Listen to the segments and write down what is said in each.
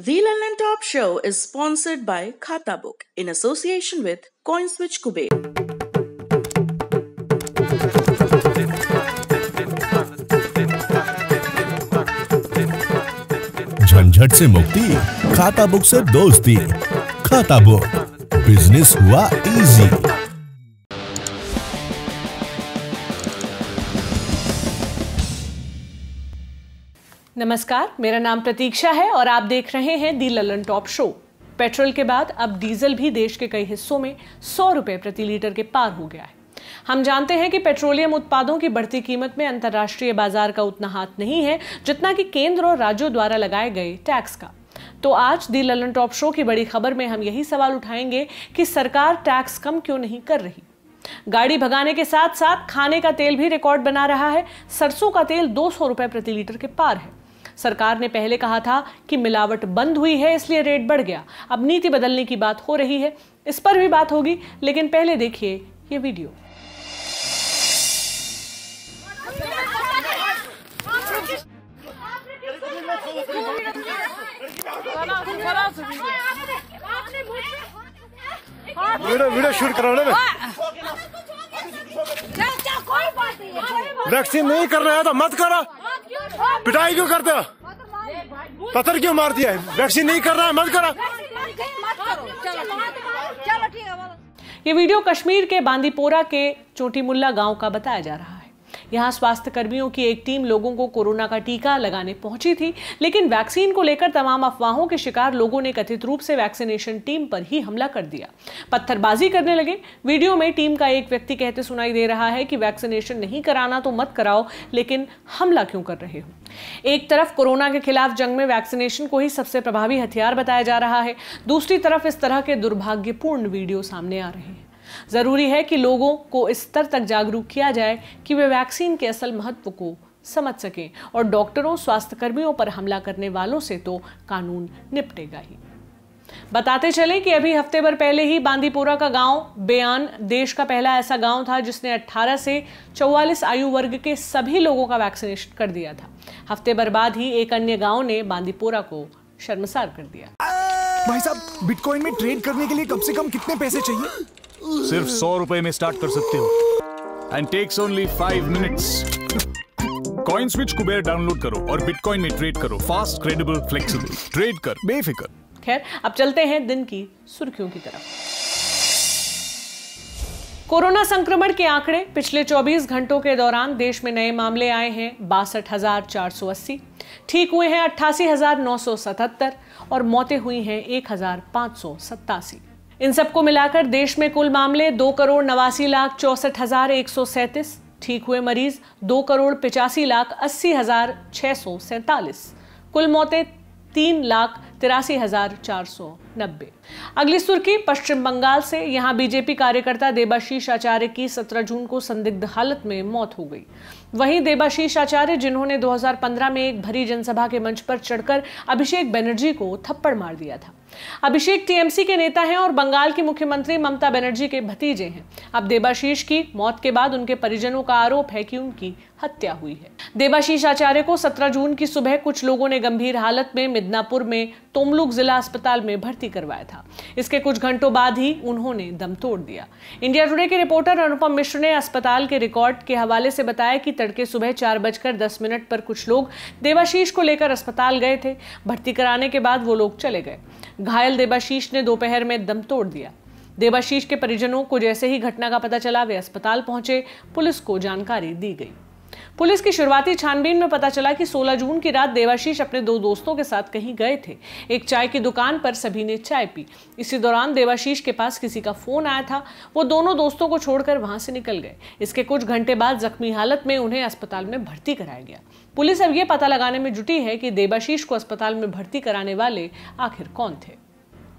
The London Top Show is sponsored by Khata Book in association with CoinSwitch Kube. झंझट से मुक्ति खाता book से दोस्ती खाता बुक बिजनेस हुआ इजी नमस्कार मेरा नाम प्रतीक्षा है और आप देख रहे हैं the Lallantop show petrol के बाद अब डीजल भी देश के कई हिस्सों में सौ रुपये प्रति लीटर के पार हो गया है हम जानते हैं कि पेट्रोलियम उत्पादों की बढ़ती कीमत में अंतर्राष्ट्रीय बाजार का उतना हाथ नहीं है जितना कि केंद्र और राज्यों द्वारा लगाए गए टैक्स का तो आज दी ललन टॉप शो की बड़ी खबर में हम यही सवाल उठाएंगे कि सरकार टैक्स कम क्यों नहीं कर रही गाड़ी भगाने के साथ साथ खाने का तेल भी रिकॉर्ड बना रहा है सरसों का तेल दो सौ रुपए प्रति लीटर के पार है सरकार ने पहले कहा था कि मिलावट बंद हुई है इसलिए रेट बढ़ गया अब नीति बदलने की बात हो रही है इस पर भी बात होगी लेकिन पहले देखिए ये वीडियो वीडियो वीडियो शूट करो ना वैक्सीन नहीं करना है तो मत करो पिटाई क्यों करते हो पत्थर क्यों मार दिया वैक्सीन नहीं कर रहा है मत करा ये वीडियो कश्मीर के बांदीपोरा के चोटीमुल्ला गांव का बताया जा रहा है यहाँ स्वास्थ्य कर्मियों की एक टीम लोगों को कोरोना का टीका लगाने पहुंची थी लेकिन वैक्सीन को लेकर तमाम अफवाहों के शिकार लोगों ने कथित रूप से वैक्सीनेशन टीम पर ही हमला कर दिया पत्थरबाजी करने लगे वीडियो में टीम का एक व्यक्ति कहते सुनाई दे रहा है कि वैक्सीनेशन नहीं कराना तो मत कराओ लेकिन हमला क्यों कर रहे हो एक तरफ कोरोना के खिलाफ जंग में वैक्सीनेशन को ही सबसे प्रभावी हथियार बताया जा रहा है दूसरी तरफ इस तरह के दुर्भाग्यपूर्ण वीडियो सामने आ रहे हैं ज़रूरी है कि लोगों को इस स्तर तक जागरूक किया जाए कि वे वैक्सीन के असल महत्व को समझ सकें और डॉक्टरों स्वास्थ्यकर्मियों पर हमला करने वालों से तो कानून निपटेगा ही बताते चले कि अभी हफ्ते भर पहले ही बांदीपोरा का गांव बेयान देश का पहला ऐसा गांव था जिसने 18 से 44 आयु वर्ग के सभी लोगों का वैक्सीनेशन कर दिया था हफ्ते भर बाद ही एक अन्य गांव ने बांदीपोरा को शर्मसार कर दिया भाई साहब बिटकॉइन में ट्रेड करने के लिए कम से कम कितने पैसे चाहिए सिर्फ सौ रुपए में स्टार्ट कर सकते हो and takes only five minutes coin switch Kuber download करो और बिटकॉइन में ट्रेड करो फास्ट क्रेडिबल फ्लेक्सिबल ट्रेड कर बेफिक्र खैर अब चलते हैं दिन की सुर्खियों की तरफ कोरोना संक्रमण के आंकड़े पिछले 24 घंटों के दौरान देश में नए मामले आए हैं बासठ ठीक हुए हैं अट्ठासी और मौतें हुई हैं एक इन सबको मिलाकर देश में कुल मामले दो करोड़ नवासी लाख चौसठ हजार एक सौ सैंतीस ठीक हुए मरीज दो करोड़ पिचासी लाख अस्सी हजार छह सौ सैंतालीस कुल मौतें तीन लाख तिरासी हजार चार सौ नब्बे अगली सुर्खी पश्चिम बंगाल से यहाँ बीजेपी कार्यकर्ता देबाशीष आचार्य की 17 जून को संदिग्ध हालत में मौत हो गई वहीं देबाशीष आचार्य जिन्होंने 2015 में एक भरी जनसभा के मंच पर चढ़कर अभिषेक बनर्जी को थप्पड़ मार दिया था अभिषेक टीएमसी के नेता हैं और बंगाल की मुख्यमंत्री ममता बनर्जी के भतीजे हैं अब देवाशीष की मौत के बाद उनके परिजनों का आरोप है कि उनकी हत्या हुई है देवाशीष आचार्य को 17 जून की सुबह कुछ लोगों ने गंभीर हालत में मिदनापुर में तोमलुक जिला अस्पताल में भर्ती करवाया था इसके कुछ घंटों बाद ही उन्होंने दम तोड़ दिया इंडिया टुडे के रिपोर्टर अनुपम मिश्र ने अस्पताल के रिकॉर्ड के हवाले से बताया कि तड़के सुबह चार बजकर दस मिनट पर कुछ लोग देवाशीष को लेकर अस्पताल गए थे भर्ती कराने के बाद वो लोग चले गए घायल देवाशीष ने दोपहर में दम तोड़ दिया देवाशीष के परिजनों को जैसे ही घटना का पता चला वे अस्पताल पहुंचे पुलिस को जानकारी दी गई पुलिस की शुरुआती छानबीन में पता चला कि 16 जून की रात देवाशीष अपने दो दोस्तों के साथ कहीं गए थे एक चाय की दुकान पर सभी ने चाय पी इसी दौरान देवाशीष के पास किसी का फोन आया था वो दोनों दोस्तों को छोड़कर वहां से निकल गए इसके कुछ घंटे बाद जख्मी हालत में उन्हें अस्पताल में भर्ती कराया गया पुलिस अब यह पता लगाने में जुटी है कि देवाशीष को अस्पताल में भर्ती कराने वाले आखिर कौन थे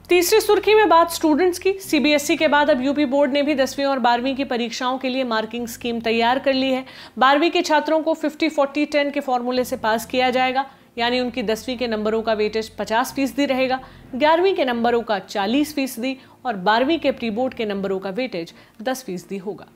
तीसरी सुर्खी में बात स्टूडेंट्स की सीबीएसई e के बाद अब यूपी बोर्ड ने भी दसवीं और बारहवीं की परीक्षाओं के लिए मार्किंग स्कीम तैयार कर ली है बारहवीं के छात्रों को 50 40 10 के फॉर्मूले से पास किया जाएगा यानी उनकी दसवीं के नंबरों का वेटेज 50 फीसदी रहेगा ग्यारहवीं के नंबरों का 40 फीसदी और बारहवीं के प्री बोर्ड के नंबरों का वेटेज 10 फीसदी होगा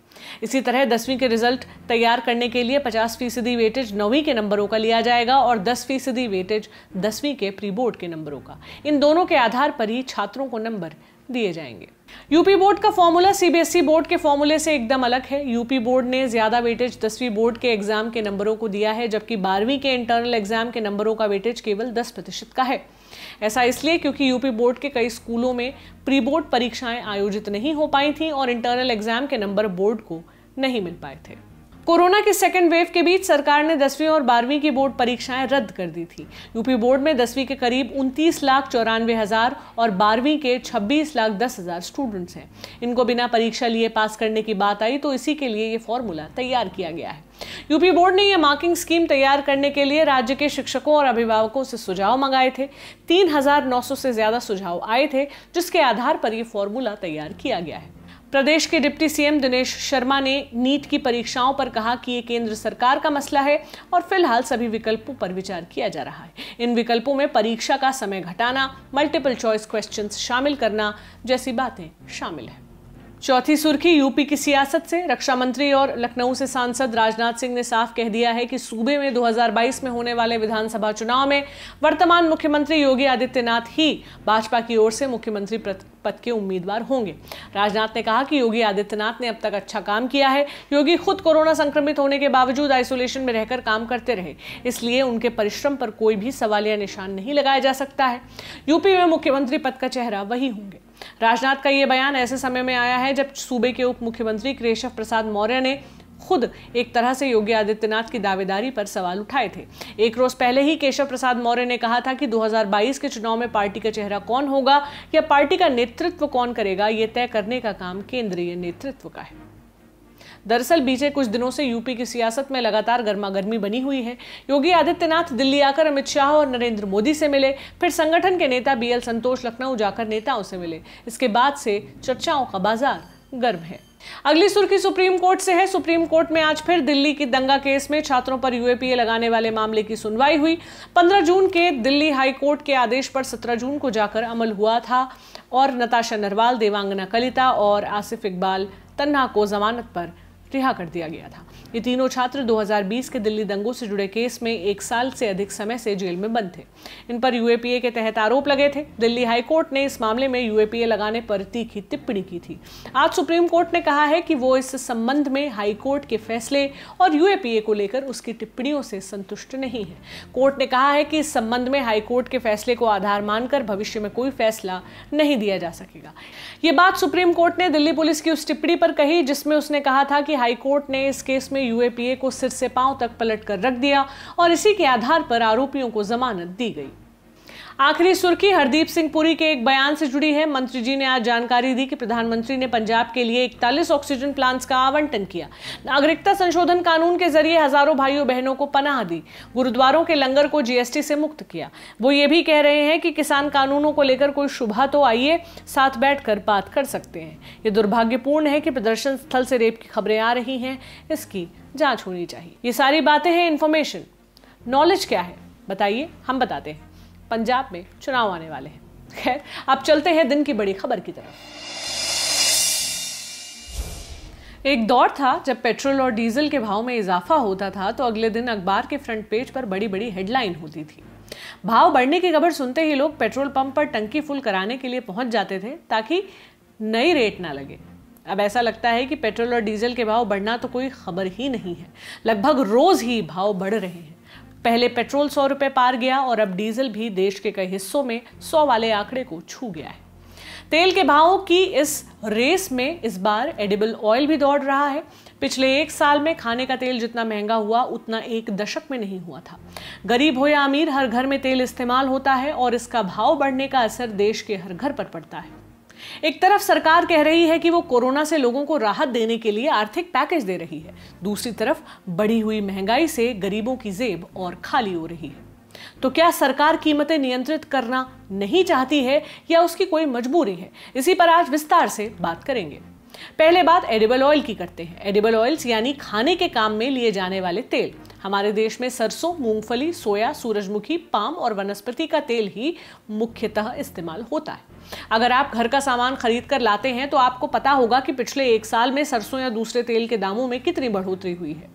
इसी तरह दसवीं के रिजल्ट तैयार करने के लिए पचास फीसदी वेटेज नौवीं के नंबरों का लिया जाएगा और दस फीसदी वेटेज दसवीं के प्री बोर्ड के नंबरों का इन दोनों के आधार पर ही छात्रों को नंबर दिए जाएंगे यूपी बोर्ड का फॉर्मूला सीबीएसई बोर्ड के फॉर्मूले से एकदम अलग है यूपी बोर्ड ने ज्यादा वेटेज दसवीं बोर्ड के एग्जाम के नंबरों को दिया है जबकि बारहवीं के इंटरनल एग्जाम के नंबरों का वेटेज केवल दस प्रतिशत का है ऐसा इसलिए क्योंकि यूपी बोर्ड के कई स्कूलों में प्री बोर्ड परीक्षाएं आयोजित नहीं हो पाई थी और इंटरनल एग्जाम के नंबर बोर्ड को नहीं मिल पाए थे कोरोना के सेकेंड वेव के बीच सरकार ने दसवीं और बारहवीं की बोर्ड परीक्षाएं रद्द कर दी थी यूपी बोर्ड में दसवीं के करीब उनतीस लाख चौरानवे हजार और बारहवीं के छब्बीस लाख दस हजार स्टूडेंट्स हैं इनको बिना परीक्षा लिए पास करने की बात आई तो इसी के लिए ये फॉर्मूला तैयार किया गया है यूपी बोर्ड ने यह मार्किंग स्कीम तैयार करने के लिए राज्य के शिक्षकों और अभिभावकों से सुझाव मंगाए थे तीन से ज्यादा सुझाव आए थे जिसके आधार पर यह फॉर्मूला तैयार किया गया है प्रदेश के डिप्टी सीएम दिनेश शर्मा ने नीट की परीक्षाओं पर कहा कि ये केंद्र सरकार का मसला है और फिलहाल सभी विकल्पों पर विचार किया जा रहा है इन विकल्पों में परीक्षा का समय घटाना मल्टीपल चॉइस क्वेश्चंस शामिल करना जैसी बातें शामिल हैं चौथी सुर्खी यूपी की सियासत से रक्षा मंत्री और लखनऊ से सांसद राजनाथ सिंह ने साफ कह दिया है कि सूबे में 2022 में होने वाले विधानसभा चुनाव में वर्तमान मुख्यमंत्री योगी आदित्यनाथ ही भाजपा की ओर से मुख्यमंत्री पद के उम्मीदवार होंगे राजनाथ ने कहा कि योगी आदित्यनाथ ने अब तक अच्छा काम किया है योगी खुद कोरोना संक्रमित होने के बावजूद आइसोलेशन में रहकर काम करते रहे इसलिए उनके परिश्रम पर कोई भी सवाल या निशान नहीं लगाया जा सकता है यूपी में मुख्यमंत्री पद का चेहरा वही होंगे राजनाथ का यह बयान ऐसे समय में आया है जब सूबे के उप मुख्यमंत्री केशव प्रसाद मौर्य ने खुद एक तरह से योगी आदित्यनाथ की दावेदारी पर सवाल उठाए थे एक रोज पहले ही केशव प्रसाद मौर्य ने कहा था कि 2022 के चुनाव में पार्टी का चेहरा कौन होगा या पार्टी का नेतृत्व कौन करेगा यह तय करने का काम केंद्रीय नेतृत्व का है दरअसल बीते कुछ दिनों से यूपी की सियासत में लगातार गर्मा गर्मी बनी हुई है योगी आदित्यनाथ दिल्ली आकर अमित शाह और नरेंद्र मोदी से मिले फिर संगठन के नेता बी संतोष लखनऊ जाकर नेताओं से मिले इसके बाद से चर्चाओं का बाजार गर्म है अगली सुर्खी सुप्रीम कोर्ट से है सुप्रीम कोर्ट में आज फिर दिल्ली की दंगा केस में छात्रों पर यूएपीए लगाने वाले मामले की सुनवाई हुई 15 जून के दिल्ली हाई कोर्ट के आदेश पर 17 जून को जाकर अमल हुआ था और नताशा नरवाल देवांगना कलिता और आसिफ इकबाल तन्हा को जमानत पर रिहा कर दिया गया था ये तीनों छात्र 2020 के दिल्ली दंगों से जुड़े केस में एक साल से अधिक समय से जेल में बंद थे इन पर यूएपीए के तहत आरोप लगे थे दिल्ली हाईकोर्ट ने इस मामले में यूएपीए लगाने पर तीखी टिप्पणी की थी आज सुप्रीम कोर्ट ने कहा है कि वो इस संबंध में हाईकोर्ट के फैसले और यूएपीए को लेकर उसकी टिप्पणियों से संतुष्ट नहीं है कोर्ट ने कहा है कि इस संबंध में हाईकोर्ट के फैसले को आधार मानकर भविष्य में कोई फैसला नहीं दिया जा सकेगा ये बात सुप्रीम कोर्ट ने दिल्ली पुलिस की उस टिप्पणी पर कही जिसमें उसने कहा था कि हाईकोर्ट ने इस केस में यूएपीए को सिर से पांव तक पलट कर रख दिया और इसी के आधार पर आरोपियों को जमानत दी गई आखिरी सुर्खी हरदीप सिंह पुरी के एक बयान से जुड़ी है मंत्री जी ने आज जानकारी दी कि प्रधानमंत्री ने पंजाब के लिए इकतालीस ऑक्सीजन प्लांट्स का आवंटन किया नागरिकता संशोधन कानून के जरिए हजारों भाइयों बहनों को पनाह दी गुरुद्वारों के लंगर को जीएसटी से मुक्त किया वो ये भी कह रहे हैं कि किसान कानूनों को लेकर कोई शुभा तो आइए साथ बैठ बात कर सकते हैं ये दुर्भाग्यपूर्ण है कि प्रदर्शन स्थल से रेप की खबरें आ रही हैं इसकी जाँच होनी चाहिए ये सारी बातें हैं इन्फॉर्मेशन नॉलेज क्या है बताइए हम बताते हैं पंजाब में चुनाव आने वाले हैं खैर अब चलते हैं दिन की बड़ी खबर की तरफ एक दौर था जब पेट्रोल और डीजल के भाव में इजाफा होता था तो अगले दिन अखबार के फ्रंट पेज पर बड़ी बड़ी हेडलाइन होती थी भाव बढ़ने की खबर सुनते ही लोग पेट्रोल पंप पर टंकी फुल कराने के लिए पहुंच जाते थे ताकि नई रेट ना लगे अब ऐसा लगता है कि पेट्रोल और डीजल के भाव बढ़ना तो कोई खबर ही नहीं है लगभग रोज ही भाव बढ़ रहे हैं पहले पेट्रोल सौ रुपये पार गया और अब डीजल भी देश के कई हिस्सों में सौ वाले आंकड़े को छू गया है तेल के भावों की इस रेस में इस बार एडिबल ऑयल भी दौड़ रहा है पिछले एक साल में खाने का तेल जितना महंगा हुआ उतना एक दशक में नहीं हुआ था गरीब हो या अमीर हर घर में तेल इस्तेमाल होता है और इसका भाव बढ़ने का असर देश के हर घर पर पड़ता है एक तरफ सरकार कह रही है कि वो कोरोना से लोगों को राहत देने के लिए आर्थिक पैकेज दे रही है दूसरी तरफ बढ़ी हुई महंगाई से गरीबों की जेब और खाली हो रही है तो क्या सरकार कीमतें नियंत्रित करना नहीं चाहती है या उसकी कोई मजबूरी है इसी पर आज विस्तार से बात करेंगे पहले बात एडिबल ऑयल की करते हैं एडिबल ऑयल्स यानी खाने के काम में लिए जाने वाले तेल हमारे देश में सरसों मूंगफली सोया सूरजमुखी पाम और वनस्पति का तेल ही मुख्यतः इस्तेमाल होता है अगर आप घर का सामान खरीद कर लाते हैं तो आपको पता होगा कि पिछले एक साल में सरसों या दूसरे तेल के दामों में कितनी बढ़ोतरी हुई है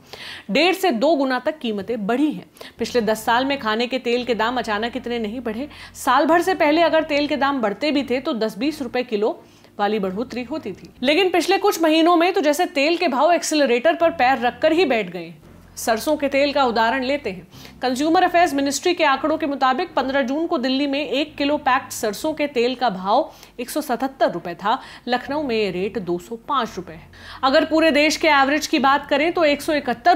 डेढ़ से दो गुना तक कीमतें बढ़ी हैं पिछले दस साल में खाने के तेल के दाम अचानक इतने नहीं बढ़े साल भर से पहले अगर तेल के दाम बढ़ते भी थे तो दस बीस रुपए किलो वाली बढ़ोतरी होती थी लेकिन पिछले कुछ महीनों में तो जैसे तेल के भाव एक्सिलरेटर पर पैर रखकर ही बैठ गए सरसों के तेल का उदाहरण लेते हैं कंज्यूमर अफेयर्स मिनिस्ट्री के आंकड़ों के मुताबिक 15 जून को दिल्ली में एक किलो पैक्ड सरसों के तेल का भाव एक सौ था लखनऊ में रेट दो सौ है अगर पूरे देश के एवरेज की बात करें तो एक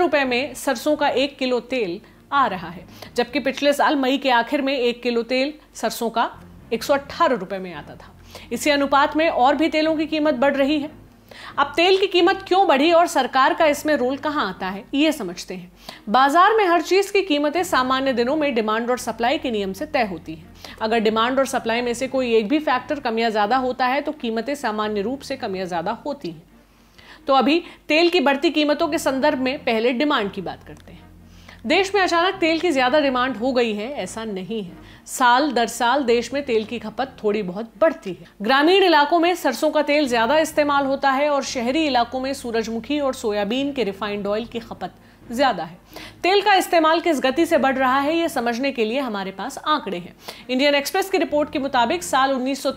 रुपए में सरसों का एक किलो तेल आ रहा है जबकि पिछले साल मई के आखिर में एक किलो तेल सरसों का एक रुपए में आता था इसी अनुपात में और भी तेलों की कीमत बढ़ रही है अब तेल की कीमत क्यों बढ़ी और सरकार का इसमें रोल कहां आता है ये समझते हैं बाजार में हर चीज़ की कीमतें सामान्य दिनों में डिमांड और सप्लाई के नियम से तय होती हैं अगर डिमांड और सप्लाई में से कोई एक भी फैक्टर कमियां ज़्यादा होता है तो कीमतें सामान्य रूप से कमियां ज़्यादा होती हैं तो अभी तेल की बढ़ती कीमतों के संदर्भ में पहले डिमांड की बात करते हैं देश में अचानक तेल की ज़्यादा डिमांड हो गई है ऐसा नहीं है साल दर साल देश में तेल की खपत थोड़ी बहुत बढ़ती है ग्रामीण इलाकों में सरसों का तेल ज़्यादा इस्तेमाल होता है और शहरी इलाकों में सूरजमुखी और सोयाबीन के रिफाइंड ऑयल की खपत ज्यादा है तेल का इस्तेमाल किस गति से बढ़ रहा है यह समझने के लिए हमारे पास आंकड़े हैं इंडियन एक्सप्रेस की रिपोर्ट के मुताबिक साल उन्नीस सौ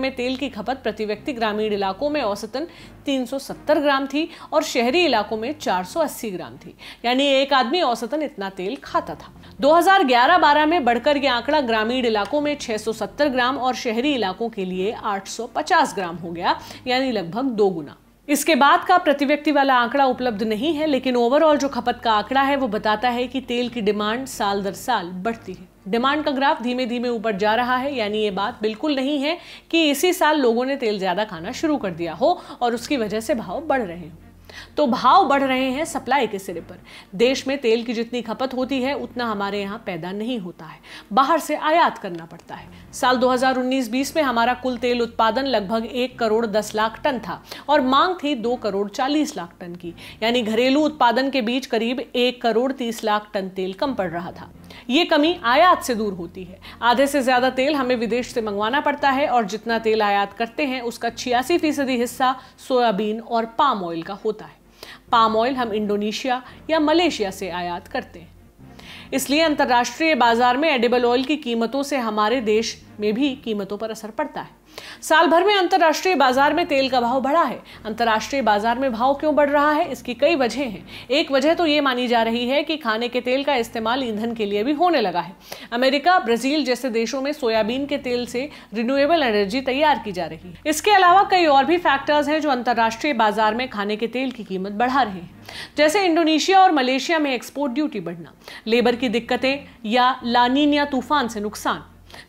में तेल की खपत प्रति व्यक्ति ग्रामीण इलाकों में औसतन 370 ग्राम थी और शहरी इलाकों में 480 ग्राम थी यानी एक आदमी औसतन इतना तेल खाता था 2011-12 में बढ़कर यह आंकड़ा ग्रामीण इलाकों में 670 ग्राम और शहरी इलाकों के लिए 850 ग्राम हो गया यानी लगभग दो गुना इसके बाद का प्रति व्यक्ति वाला आंकड़ा उपलब्ध नहीं है लेकिन ओवरऑल जो खपत का आंकड़ा है वो बताता है कि तेल की डिमांड साल दर साल बढ़ती है डिमांड का ग्राफ धीमे धीमे ऊपर जा रहा है यानी ये बात बिल्कुल नहीं है कि इसी साल लोगों ने तेल ज़्यादा खाना शुरू कर दिया हो और उसकी वजह से भाव बढ़ रहे हों तो भाव बढ़ रहे हैं सप्लाई के सिरे पर देश में तेल की जितनी खपत होती है उतना हमारे यहाँ पैदा नहीं होता है बाहर से आयात करना पड़ता है साल 2019-20 में हमारा कुल तेल उत्पादन लगभग एक करोड़ दस लाख टन था और मांग थी दो करोड़ चालीस लाख टन की यानी घरेलू उत्पादन के बीच करीब एक करोड़ तीस लाख टन तेल कम पड़ रहा था ये कमी आयात से दूर होती है आधे से ज्यादा तेल हमें विदेश से मंगवाना पड़ता है और जितना तेल आयात करते हैं उसका छियासी फीसदी हिस्सा सोयाबीन और पाम ऑयल का होता है पाम ऑयल हम इंडोनेशिया या मलेशिया से आयात करते हैं इसलिए अंतर्राष्ट्रीय बाजार में एडिबल ऑयल की कीमतों से हमारे देश में भी कीमतों पर असर पड़ता है साल भर में अंतर्राष्ट्रीय बाजार में तेल का भाव बढ़ा है अंतर्राष्ट्रीय बाजार में भाव क्यों बढ़ रहा है इसकी कई वजह हैं एक वजह तो ये मानी जा रही है कि खाने के तेल का इस्तेमाल ईंधन के लिए भी होने लगा है अमेरिका ब्राजील जैसे देशों में सोयाबीन के तेल से रिन्यूएबल एनर्जी तैयार की जा रही है इसके अलावा कई और भी फैक्टर्स हैं जो अंतर्राष्ट्रीय बाजार में खाने के तेल की कीमत बढ़ा रहे हैं जैसे इंडोनेशिया और मलेशिया में एक्सपोर्ट ड्यूटी बढ़ना लेबर की दिक्कतें या लानीन या तूफान से नुकसान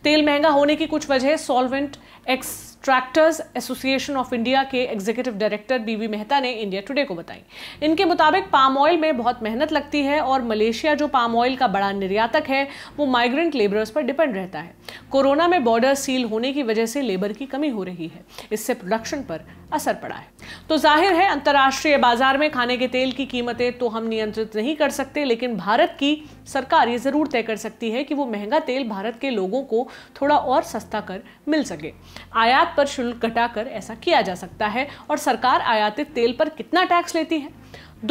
तेल महंगा होने की कुछ वजह solvent extractors association of India के एग्जीक्यूटिव डायरेक्टर बीवी मेहता ने इंडिया टुडे को बताई इनके मुताबिक पाम ऑयल में बहुत मेहनत लगती है और मलेशिया जो पाम ऑयल का बड़ा निर्यातक है वो माइग्रेंट लेबरर्स पर डिपेंड रहता है कोरोना में बॉर्डर सील होने की वजह से लेबर की कमी हो रही है इससे प्रोडक्शन पर असर पड़ा है तो जाहिर है अंतर्राष्ट्रीय बाजार में खाने के तेल की कीमतें तो हम नियंत्रित नहीं कर सकते लेकिन भारत की सरकार ये ज़रूर तय कर सकती है कि वो महंगा तेल भारत के लोगों को थोड़ा और सस्ता कर मिल सके आयात पर शुल्क घटाकर ऐसा किया जा सकता है और सरकार आयातित तेल पर कितना टैक्स लेती है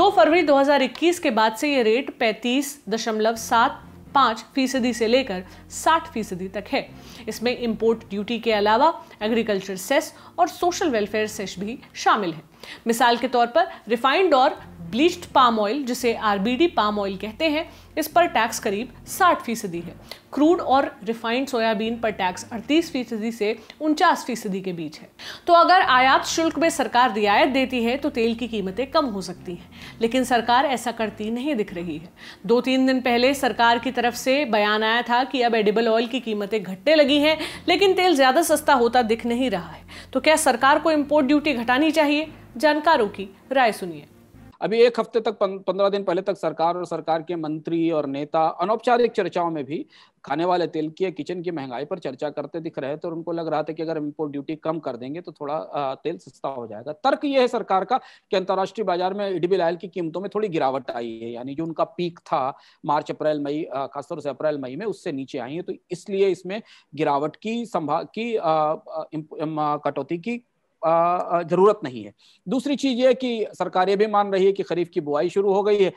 2 फरवरी 2021 के बाद से ये रेट पैंतीस दशमलव सात पाँच फीसदी से लेकर साठ फीसदी तक है इसमें इम्पोर्ट ड्यूटी के अलावा एग्रीकल्चर सेस और सोशल वेलफेयर सेस भी शामिल है मिसाल के तौर पर रिफाइंड और ब्लीच्ड पाम ऑयल जिसे आरबीडी पाम ऑयल कहते हैं इस पर टैक्स करीब 60 फीसदी है क्रूड और रिफाइंड सोयाबीन पर टैक्स 38 फीसदी से उनचास फीसदी के बीच है तो अगर आयात शुल्क में सरकार रियायत देती है तो तेल की कीमतें कम हो सकती हैं लेकिन सरकार ऐसा करती नहीं दिख रही है दो तीन दिन पहले सरकार की तरफ से बयान आया था कि अब एडिबल ऑयल की कीमतें घटने लगी हैं लेकिन तेल ज़्यादा सस्ता होता दिख नहीं रहा है तो क्या सरकार को इम्पोर्ट ड्यूटी घटानी चाहिए जानकारों की राय सुनिए अभी एक हफ्ते तक पंद्रह दिन पहले तक सरकार और सरकार के मंत्री और नेता अनौपचारिक चर्चाओं में भी खाने वाले तेल की किचन की महंगाई पर चर्चा करते दिख रहे थे और उनको लग रहा था कि अगर इम्पोर्ट ड्यूटी कम कर देंगे तो थोड़ा तेल सस्ता हो जाएगा तर्क ये है सरकार का कि अंतर्राष्ट्रीय बाजार में इडबिल ऑयल की कीमतों में थोड़ी गिरावट आई है यानी जो उनका पीक था मार्च अप्रैल मई खासतौर से अप्रैल मई में उससे नीचे आई है तो इसलिए इसमें गिरावट की संभाव की कटौती की ज़रूरत नहीं है दूसरी चीज़ ये कि सरकार ये भी मान रही है कि खरीफ की बुआई शुरू हो गई है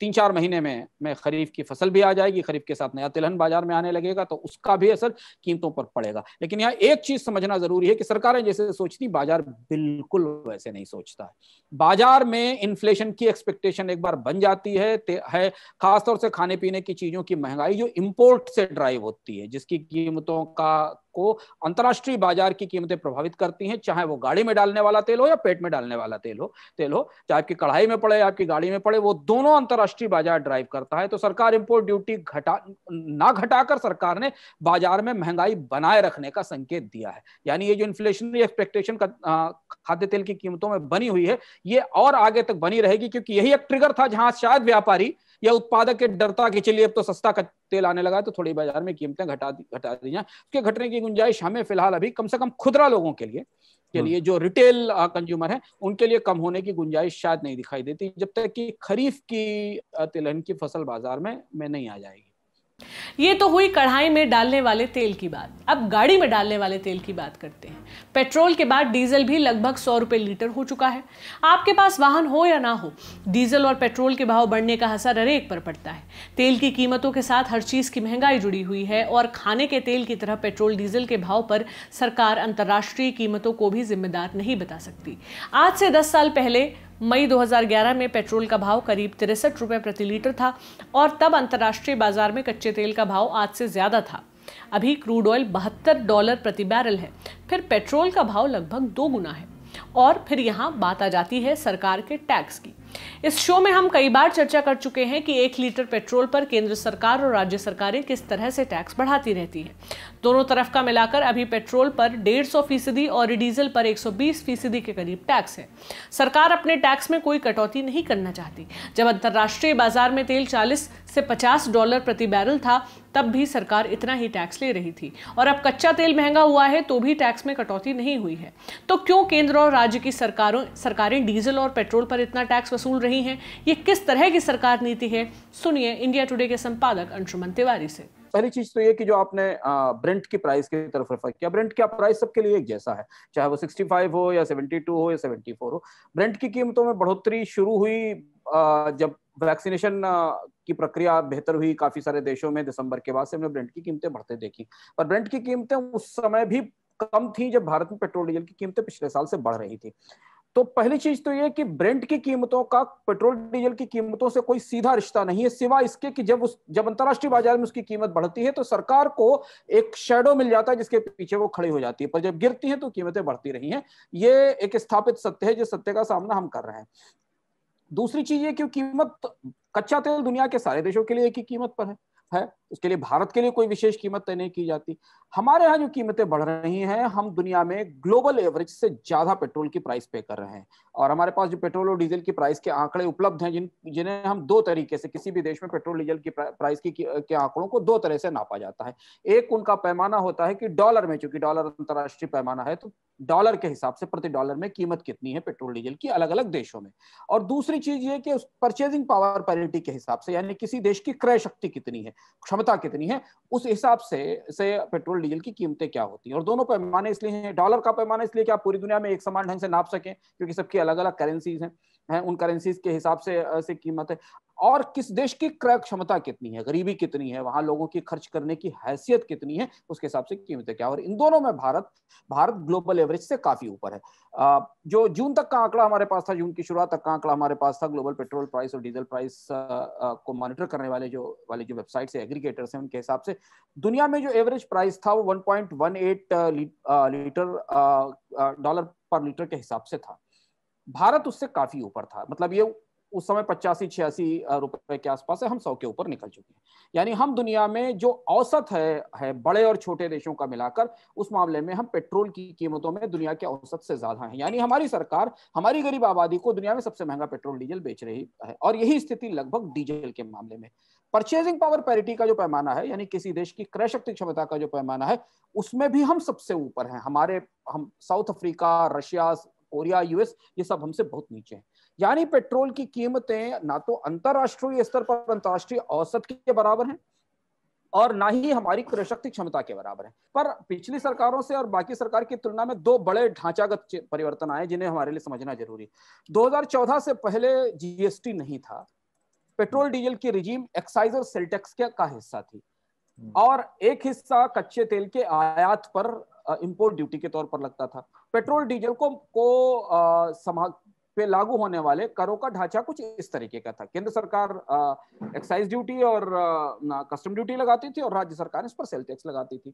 तीन चार महीने में में खरीफ की फसल भी आ जाएगी खरीफ के साथ नया तिलहन बाजार में आने लगेगा तो उसका भी असर कीमतों पर पड़ेगा लेकिन यहाँ एक चीज समझना जरूरी है कि सरकारें जैसे सोचती बाजार बिल्कुल वैसे नहीं सोचता है बाजार में इन्फ्लेशन की एक्सपेक्टेशन एक बार बन जाती है है खासतौर से खाने पीने की चीजों की महंगाई जो इम्पोर्ट से ड्राइव होती है जिसकी कीमतों का को अंतर्राष्ट्रीय बाजार की कीमतें प्रभावित करती हैं चाहे वो गाड़ी में डालने वाला तेल हो या पेट में डालने वाला तेल हो तेल हो चाहे आपकी कढ़ाई में पड़े या आपकी गाड़ी में पड़े वो दोनों अंतर्राष्ट्रीय बाजार ड्राइव करता है तो सरकार इम्पोर्ट ड्यूटी घटा ना घटाकर सरकार ने बाजार में महंगाई बनाए रखने का संकेत दिया है यानी ये जो इन्फ्लेशनरी एक्सपेक्टेशन खाद्य तेल की कीमतों में बनी हुई है ये और आगे तक बनी रहेगी क्योंकि यही एक ट्रिगर था जहां शायद व्यापारी या उत्पादक के डरता कि चलिए अब तो सस्ता तेल आने लगा तो थोड़ी बाजार में कीमतें घटा दी घटा दी जाए उसके घटने की गुंजाइश हमें फिलहाल अभी कम से कम खुदरा लोगों के लिए के हम्म। लिए जो रिटेल कंज्यूमर है उनके लिए कम होने की गुंजाइश शायद नहीं दिखाई देती जब तक कि खरीफ की तिलहन की फसल बाजार में में नहीं आ जाएगी ये तो हुई कढ़ाई में डालने वाले तेल की बात अब गाड़ी में डालने वाले तेल की बात करते हैं पेट्रोल के बाद डीजल भी लगभग सौ रुपए लीटर हो चुका है आपके पास वाहन हो या ना हो डीजल और पेट्रोल के भाव बढ़ने का असर हरेक पर पड़ता है तेल की कीमतों के साथ हर चीज़ की महंगाई जुड़ी हुई है और खाने के तेल की तरह पेट्रोल डीजल के भाव पर सरकार अंतर्राष्ट्रीय कीमतों को भी जिम्मेदार नहीं बता सकती आज से दस साल पहले मई 2011 में पेट्रोल का भाव करीब तिरसठ रुपये प्रति लीटर था और तब अंतर्राष्ट्रीय बाजार में कच्चे तेल का भाव आज से ज़्यादा था अभी क्रूड ऑयल बहत्तर डॉलर प्रति बैरल है फिर पेट्रोल का भाव लगभग दो गुना है और फिर यहाँ बात आ जाती है सरकार के टैक्स की इस शो में हम कई बार चर्चा कर चुके हैं कि एक लीटर पेट्रोल पर केंद्र सरकार और राज्य सरकारें किस तरह से टैक्स बढ़ाती रहती हैं दोनों तरफ का मिलाकर अभी पेट्रोल पर डेढ़ सौ फीसदी और डीजल पर 120 फीसदी के करीब टैक्स है सरकार अपने टैक्स में कोई कटौती नहीं करना चाहती जब अंतर्राष्ट्रीय बाजार में तेल चालीस से पचास डॉलर प्रति बैरल था तब भी सरकार इतना ही टैक्स ले रही थी और अब कच्चा तेल महंगा हुआ है तो भी टैक्स में कटौती नहीं हुई है तो क्यों केंद्र और राज्य की सरकारों सरकारें डीजल और पेट्रोल पर इतना टैक्स वसूल रही हैं ये किस तरह की सरकार नीति है सुनिए इंडिया टुडे के संपादक अंशुमन तिवारी से पहली चीज तो ये कि जो आपने ब्रेंट की प्राइस की तरफ रेफर किया ब्रेंट का प्राइस सबके लिए एक जैसा है चाहे वो 65 हो या 72 हो या 74 हो ब्रेंट की कीमतों में बढ़ोतरी शुरू हुई जब वैक्सीनेशन की प्रक्रिया बेहतर हुई काफी सारे देशों में दिसंबर के बाद से हमने ब्रेंट की कीमतें बढ़ते देखी पर ब्रेंट की कीमतें उस समय भी कम थी जब भारत में पेट्रोल डीजल की कीमतें पिछले साल से बढ़ रही थी तो पहली चीज तो यह कि ब्रेंट की कीमतों का पेट्रोल डीजल की कीमतों से कोई सीधा रिश्ता नहीं है सिवा इसके कि जब उस जब अंतरराष्ट्रीय बाजार में उसकी कीमत बढ़ती है तो सरकार को एक शेडो मिल जाता है जिसके पीछे वो खड़ी हो जाती है पर जब गिरती है तो कीमतें बढ़ती रही हैं ये एक स्थापित सत्य है जिस सत्य का सामना हम कर रहे हैं दूसरी चीज ये कि कीमत कच्चा तेल दुनिया के सारे देशों के लिए एक ही कीमत पर है है उसके लिए भारत के लिए कोई विशेष कीमत तय नहीं की जाती हमारे यहाँ जो कीमतें बढ़ रही हैं हम दुनिया में ग्लोबल एवरेज से ज्यादा पेट्रोल की प्राइस पे कर रहे हैं और हमारे पास जो पेट्रोल और डीजल की प्राइस के आंकड़े उपलब्ध हैं जिन जिन्हें हम दो तरीके से किसी भी देश में पेट्रोल डीजल की प्राइस की, के आंकड़ों को दो तरह से नापा जाता है एक उनका पैमाना होता है कि डॉलर में चूंकि डॉलर अंतर्राष्ट्रीय पैमाना है तो डॉलर के हिसाब से प्रति डॉलर में कीमत कितनी है पेट्रोल डीजल की अलग अलग देशों में और दूसरी चीज ये कि परचेजिंग पावर पैरिटी के हिसाब से यानी किसी देश की क्रय शक्ति कितनी है क्षमता कितनी है उस हिसाब से से पेट्रोल डीजल की कीमतें क्या होती हैं और दोनों पैमाने इसलिए हैं डॉलर का पैमाना इसलिए कि आप पूरी दुनिया में एक समान ढंग से नाप सकें क्योंकि सबकी अलग अलग करेंसीज हैं है उन करेंसीज के हिसाब से ऐसे कीमत है और किस देश की क्रय क्षमता कितनी है गरीबी कितनी है वहां लोगों की खर्च करने की हैसियत कितनी है उसके हिसाब से कीमतें क्या और इन दोनों में भारत भारत ग्लोबल एवरेज से काफी ऊपर है जो जून तक का आंकड़ा हमारे पास था जून की शुरुआत तक का आंकड़ा हमारे पास था ग्लोबल पेट्रोल प्राइस और डीजल प्राइस को मॉनिटर करने वाले जो वाले जो वेबसाइट है एग्रीगेटर्स है उनके हिसाब से दुनिया में जो एवरेज प्राइस था वो one litre dollar per litre के हिसाब से था भारत उससे काफी ऊपर था मतलब ये उस समय पचासी छियासी रुपए के आसपास है हम सौ के ऊपर निकल चुके हैं यानी हम दुनिया में जो औसत है है बड़े और छोटे देशों का मिलाकर उस मामले में हम पेट्रोल की कीमतों में दुनिया के औसत से ज्यादा हैं यानी हमारी सरकार हमारी गरीब आबादी को दुनिया में सबसे महंगा पेट्रोल डीजल बेच रही है और यही स्थिति लगभग डीजल के मामले में परचेजिंग पावर पैरिटी का जो पैमाना है यानी किसी देश की क्रय शक्ति क्षमता का जो पैमाना है उसमें भी हम सबसे ऊपर हैं हमारे हम south Africa Russia Korea US ये सब हमसे बहुत नीचे हैं यानी पेट्रोल की कीमतें ना तो अंतरराष्ट्रीय स्तर पर अंतरराष्ट्रीय औसत के बराबर हैं और ना ही हमारी क्रय शक्ति क्षमता के बराबर है पर पिछली सरकारों से और बाकी सरकार की तुलना में दो बड़े ढांचागत परिवर्तन आए जिन्हें हमारे लिए समझना जरूरी 2014 से पहले जीएसटी नहीं था पेट्रोल डीजल की रिजीम एक्साइज और सेल टैक्स का हिस्सा थी हम्म। और एक हिस्सा कच्चे तेल के आयात पर इंपोर्ट ड्यूटी के तौर पर लगता था पेट्रोल डीजल को को समा पे लागू होने वाले करों का ढांचा कुछ इस तरीके का था केंद्र सरकार एक्साइज ड्यूटी और कस्टम ड्यूटी लगाती थी और राज्य सरकार इस पर सेल टैक्स लगाती थी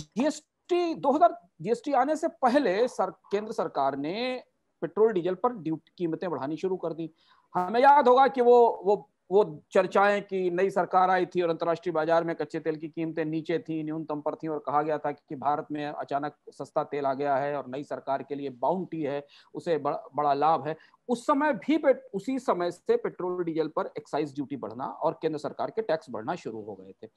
जीएसटी 2000 जीएसटी आने से पहले सर केंद्र सरकार ने पेट्रोल डीजल पर ड्यूटी कीमतें बढ़ानी शुरू कर दी हमें याद होगा कि वो वो वो चर्चाएं कि नई सरकार आई थी और अंतर्राष्ट्रीय बाजार में कच्चे तेल की कीमतें नीचे थी न्यूनतम पर थी और कहा गया था कि भारत में अचानक सस्ता तेल आ गया है और नई सरकार के लिए बाउंटी है उसे बड़, बड़ा लाभ है उस समय भी उसी समय से पेट्रोल डीजल पर एक्साइज ड्यूटी बढ़ना और केंद्र सरकार के टैक्स बढ़ना शुरू हो गए थे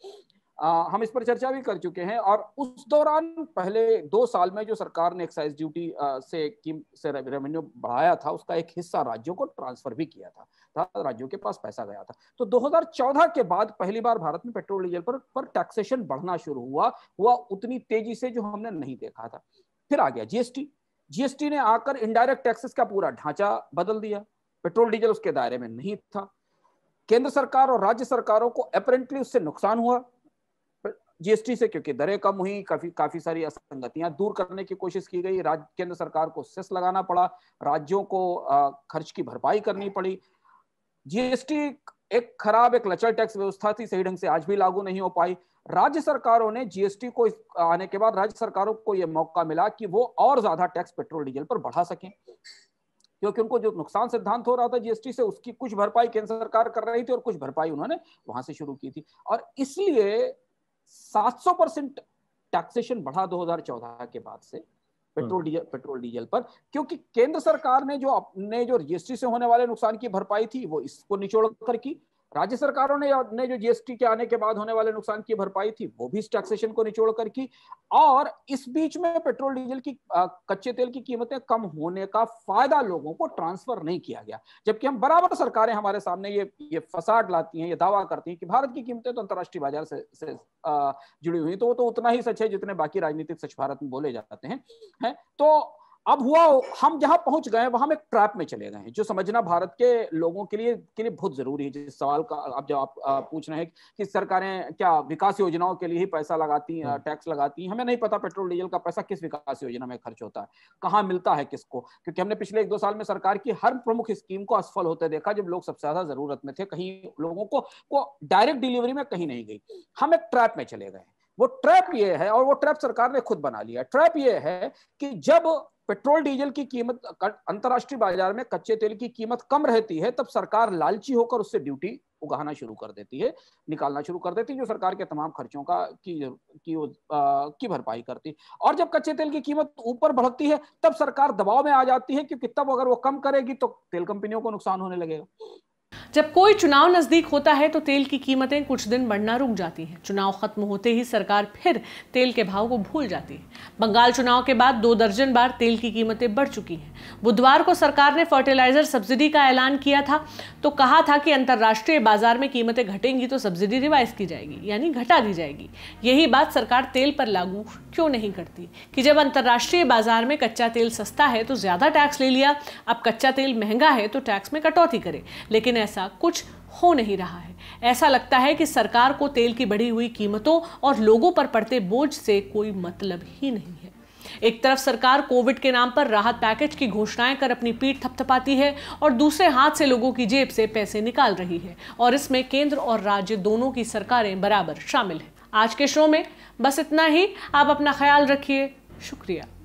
हम इस पर चर्चा भी कर चुके हैं और उस दौरान पहले दो साल में जो सरकार ने एक्साइज ड्यूटी से की से रेवेन्यू बढ़ाया था उसका एक हिस्सा राज्यों को ट्रांसफर भी किया था, था राज्यों के पास पैसा गया था तो 2014 के बाद पहली बार भारत में पेट्रोल डीजल पर पर टैक्सेशन बढ़ना शुरू हुआ हुआ उतनी तेजी से जो हमने नहीं देखा था फिर आ गया जीएसटी जीएसटी ने आकर इनडायरेक्ट टैक्सेस का पूरा ढांचा बदल दिया पेट्रोल डीजल उसके दायरे में नहीं था केंद्र सरकार और राज्य सरकारों को अपरेंटली उससे नुकसान हुआ जीएसटी से क्योंकि दरें कम हुई काफी काफी सारी असंगतियां दूर करने की कोशिश की गई राज्य केंद्र सरकार को सेस लगाना पड़ा राज्यों को खर्च की भरपाई करनी पड़ी जीएसटी एक खराब एक लचर टैक्स व्यवस्था थी सही ढंग से आज भी लागू नहीं हो पाई राज्य सरकारों ने जीएसटी को आने के बाद राज्य सरकारों को यह मौका मिला कि वो और ज्यादा टैक्स पेट्रोल डीजल पर बढ़ा सकें क्योंकि उनको जो नुकसान सिद्धांत हो रहा था जीएसटी से उसकी कुछ भरपाई केंद्र सरकार कर रही थी और कुछ भरपाई उन्होंने वहां से शुरू की थी और इसलिए 700 परसेंट टैक्सेशन बढ़ा 2014 के बाद से पेट्रोल हम्म। डीजल पेट्रोल डीजल पर क्योंकि केंद्र सरकार ने जो अपने जो जीएसटी से होने वाले नुकसान की भरपाई थी वो इसको निचोड़ कर की राज्य सरकारों ने ने जो जीएसटी के आने के बाद होने वाले नुकसान की भरपाई थी वो भी इस टैक्सेशन को निचोड़ कर की और इस बीच में पेट्रोल डीजल की आ, कच्चे तेल की कीमतें कम होने का फायदा लोगों को ट्रांसफर नहीं किया गया जबकि हम बराबर सरकारें हमारे सामने ये ये फसाद लाती हैं ये दावा करती हैं कि भारत की कीमतें तो अंतर्राष्ट्रीय बाजार से, से आ, जुड़ी हुई तो वो तो उतना ही सच है जितने बाकी राजनीतिक सच भारत में बोले जाते हैं है? तो अब हुआ हम जहां पहुंच गए वहां एक ट्रैप में चले गए हैं जो समझना भारत के लोगों के लिए के लिए बहुत जरूरी है जिस सवाल का आप जब आप पूछ रहे हैं कि सरकारें क्या विकास योजनाओं के लिए ही पैसा लगाती हैं टैक्स हाँ। लगाती हैं हमें नहीं पता पेट्रोल डीजल का पैसा किस विकास योजना में खर्च होता है कहाँ मिलता है किसको क्योंकि हमने पिछले एक दो साल में सरकार की हर प्रमुख स्कीम को असफल होते देखा जब लोग सबसे ज्यादा जरूरत में थे कहीं लोगों को वो डायरेक्ट डिलीवरी में कहीं नहीं गई हम एक ट्रैप में चले गए वो ट्रैप ये है और वो ट्रैप सरकार ने खुद बना लिया ट्रैप ये है कि जब पेट्रोल डीजल की कीमत अंतरराष्ट्रीय बाजार में कच्चे तेल की कीमत कम रहती है तब सरकार लालची होकर उससे ड्यूटी उगाना शुरू कर देती है निकालना शुरू कर देती है जो सरकार के तमाम खर्चों का की की, आ, की भरपाई करती है और जब कच्चे तेल की कीमत ऊपर बढ़ती है तब सरकार दबाव में आ जाती है क्योंकि तब अगर वो कम करेगी तो तेल कंपनियों को नुकसान होने लगेगा जब कोई चुनाव नज़दीक होता है तो तेल की कीमतें कुछ दिन बढ़ना रुक जाती हैं चुनाव खत्म होते ही सरकार फिर तेल के भाव को भूल जाती है बंगाल चुनाव के बाद दो दर्जन बार तेल की कीमतें बढ़ चुकी हैं बुधवार को सरकार ने फर्टिलाइजर सब्सिडी का ऐलान किया था तो कहा था कि अंतर्राष्ट्रीय बाजार में कीमतें घटेंगी तो सब्सिडी रिवाइज की जाएगी यानी घटा दी जाएगी यही बात सरकार तेल पर लागू क्यों नहीं करती कि जब अंतर्राष्ट्रीय बाजार में कच्चा तेल सस्ता है तो ज़्यादा टैक्स ले लिया अब कच्चा तेल महंगा है तो टैक्स में कटौती करे लेकिन ऐसा कुछ हो नहीं रहा है ऐसा लगता है कि सरकार को तेल की बढ़ी हुई कीमतों और लोगों पर पड़ते बोझ से कोई मतलब ही नहीं है एक तरफ सरकार कोविड के नाम पर राहत पैकेज की घोषणाएं कर अपनी पीठ थपथपाती है और दूसरे हाथ से लोगों की जेब से पैसे निकाल रही है और इसमें केंद्र और राज्य दोनों की सरकारें बराबर शामिल हैं आज के शो में बस इतना ही आप अपना ख्याल रखिए शुक्रिया